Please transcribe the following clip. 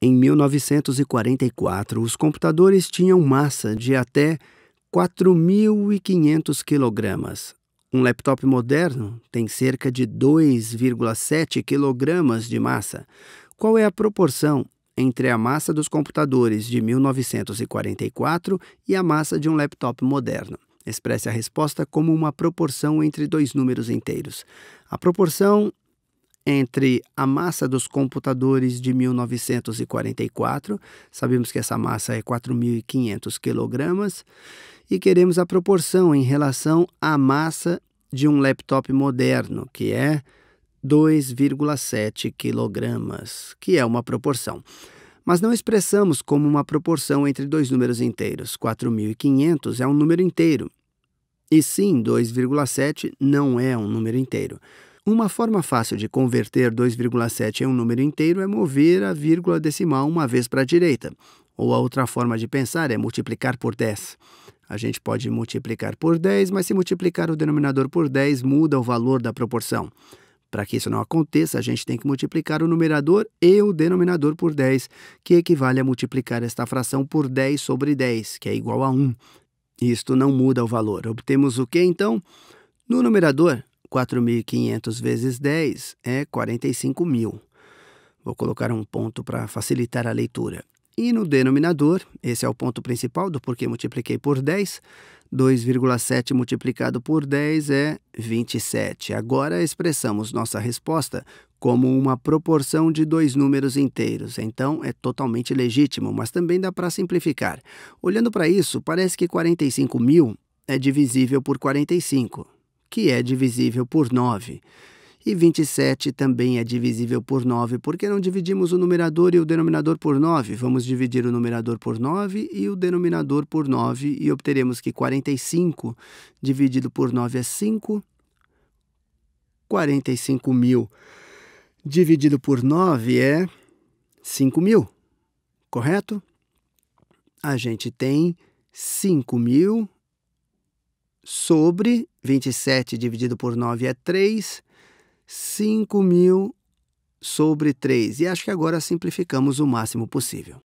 Em 1944, os computadores tinham massa de até 4.500 kg. Um laptop moderno tem cerca de 2,7 kg de massa. Qual é a proporção entre a massa dos computadores de 1944 e a massa de um laptop moderno? Expresse a resposta como uma proporção entre dois números inteiros. A proporção entre a massa dos computadores de 1944, sabemos que essa massa é 4.500 kg, e queremos a proporção em relação à massa de um laptop moderno, que é 2,7 kg, que é uma proporção. Mas não expressamos como uma proporção entre dois números inteiros. 4.500 é um número inteiro. E sim, 2,7 não é um número inteiro. Uma forma fácil de converter 2,7 em um número inteiro é mover a vírgula decimal uma vez para a direita. Ou a outra forma de pensar é multiplicar por 10. A gente pode multiplicar por 10, mas se multiplicar o denominador por 10, muda o valor da proporção. Para que isso não aconteça, a gente tem que multiplicar o numerador e o denominador por 10, que equivale a multiplicar esta fração por 10 sobre 10, que é igual a 1. Isto não muda o valor. Obtemos o que então? No numerador, 4.500 vezes 10 é 45 mil. Vou colocar um ponto para facilitar a leitura. E no denominador, esse é o ponto principal do porquê multipliquei por 10, 2,7 multiplicado por 10 é 27. Agora expressamos nossa resposta como uma proporção de dois números inteiros, então é totalmente legítimo, mas também dá para simplificar. Olhando para isso, parece que 45 mil é divisível por 45, que é divisível por 9. E 27 também é divisível por 9, Por que não dividimos o numerador e o denominador por 9. Vamos dividir o numerador por 9 e o denominador por 9 e obteremos que 45 dividido por 9 é 5. 45 mil dividido por 9 é 5 mil, correto? A gente tem 5 mil sobre 27 dividido por 9 é 3. 5 mil sobre 3. E acho que agora simplificamos o máximo possível.